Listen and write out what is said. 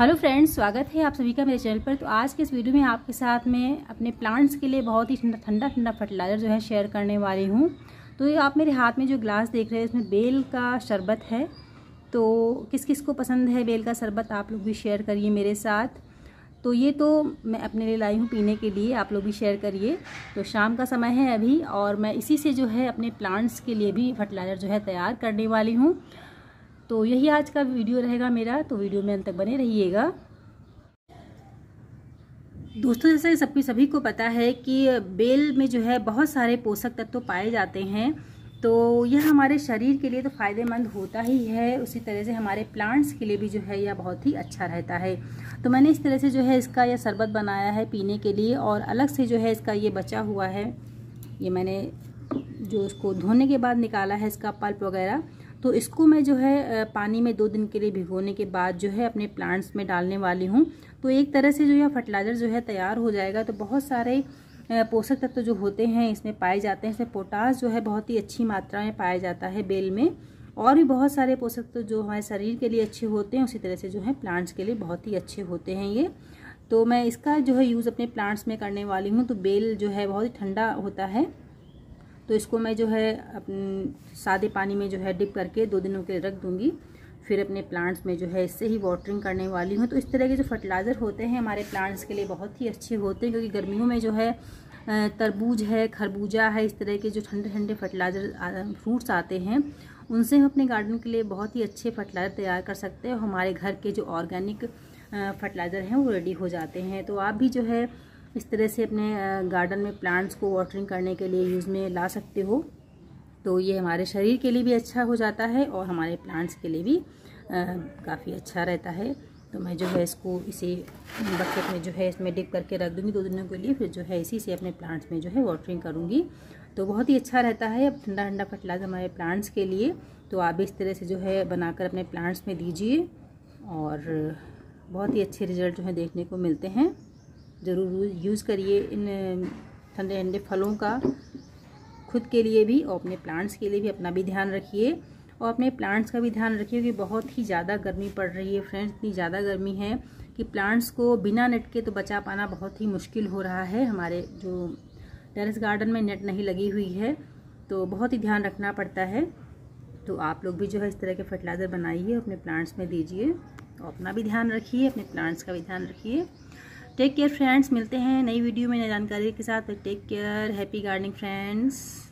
hello friends स्वागत है आप सभी का मेरे चैनल पर तो आज के इस वीडियो में आपके साथ मैं अपने प्लांट्स के लिए बहुत ही ठंडा ठंडा ठंडा फर्टिलाइज़र जो है शेयर करने वाली हूँ तो ये आप मेरे हाथ में जो ग्लास देख रहे हैं इसमें बेल का शरबत है तो किस किस को पसंद है बेल का शरबत आप लोग भी शेयर करिए मेरे साथ तो ये तो मैं अपने लिए लाई हूँ पीने के लिए आप लोग भी शेयर करिए तो शाम का समय है अभी और मैं इसी से जो है अपने प्लांट्स के लिए भी फर्टिलाइज़र जो है तैयार करने वाली हूँ तो यही आज का वीडियो रहेगा मेरा तो वीडियो में अंत तक बने रहिएगा दोस्तों जैसा सबकी सभी को पता है कि बेल में जो है बहुत सारे पोषक तत्व तो पाए जाते हैं तो यह हमारे शरीर के लिए तो फ़ायदेमंद होता ही है उसी तरह से हमारे प्लांट्स के लिए भी जो है यह बहुत ही अच्छा रहता है तो मैंने इस तरह से जो है इसका यह शरबत बनाया है पीने के लिए और अलग से जो है इसका ये बचा हुआ है ये मैंने जो उसको धोने के बाद निकाला है इसका पल्प वगैरह तो इसको मैं जो है पानी में दो दिन के लिए भिगोने के बाद जो है अपने प्लांट्स में डालने वाली हूँ तो एक तरह से जो यह फर्टिलाइज़र जो है तैयार हो जाएगा तो बहुत सारे पोषक तत्व जो होते हैं इसमें पाए जाते हैं इसमें पोटास जो है बहुत ही अच्छी मात्रा में पाया जाता है बेल में और भी बहुत सारे पोषक तत्व जो हमारे शरीर के लिए अच्छे होते हैं उसी तरह से जो है प्लांट्स के लिए बहुत ही अच्छे होते हैं ये तो मैं इसका जो है यूज़ अपने प्लांट्स में करने वाली हूँ तो बेल जो है बहुत ही ठंडा होता है तो इसको मैं जो है अपने सादे पानी में जो है डिप करके दो दिनों के रख दूँगी फिर अपने प्लांट्स में जो है इससे ही वाटरिंग करने वाली हूँ तो इस तरह के जो फर्टिलाइज़र होते हैं हमारे प्लांट्स के लिए बहुत ही अच्छे होते हैं क्योंकि गर्मियों में जो है तरबूज है खरबूजा है इस तरह के जो ठंडे ठंडे फर्टिलाइज़र फ्रूट्स आते हैं उनसे हम अपने गार्डन के लिए बहुत ही अच्छे फर्टिलाइज़र तैयार कर सकते हैं हमारे घर के जो ऑर्गेनिक फर्टिलाइज़र हैं वो रेडी हो जाते हैं तो आप भी जो है इस तरह से अपने गार्डन में प्लांट्स को वाटरिंग करने के लिए यूज़ में ला सकते हो तो ये हमारे शरीर के लिए भी अच्छा हो जाता है और हमारे प्लांट्स के लिए भी काफ़ी अच्छा रहता है तो मैं जो है इसको इसे बकेट में जो है इसमें डिप करके रख दूँगी दो दिनों के लिए फिर जो है इसी से अपने प्लांट्स में जो है वाटरिंग करूँगी तो बहुत ही अच्छा रहता है अब ठंडा ठंडा फर्टिलाइज़र हमारे प्लांट्स के लिए तो आप इस तरह से जो है बनाकर अपने प्लांट्स में दीजिए और बहुत ही अच्छे रिजल्ट जो है देखने को मिलते हैं ज़रूर यूज़ करिए इन ठंडे ठंडे फलों का खुद के लिए भी और अपने प्लांट्स के लिए भी अपना भी ध्यान रखिए और अपने प्लांट्स का भी ध्यान रखिए कि बहुत ही ज़्यादा गर्मी पड़ रही है फ्रेंड्स इतनी ज़्यादा गर्मी है कि प्लांट्स को बिना नेट के तो बचा पाना बहुत ही मुश्किल हो रहा है हमारे जो टेरेस गार्डन में नेट नहीं लगी हुई है तो बहुत ही ध्यान रखना पड़ता है तो आप लोग भी जो है इस तरह के फर्टिलाइज़र बनाइए अपने प्लांट्स में दीजिए और अपना भी ध्यान रखिए अपने प्लांट्स का भी ध्यान रखिए टेक केयर फ्रेंड्स मिलते हैं नई वीडियो में नई जानकारी के साथ take care happy gardening friends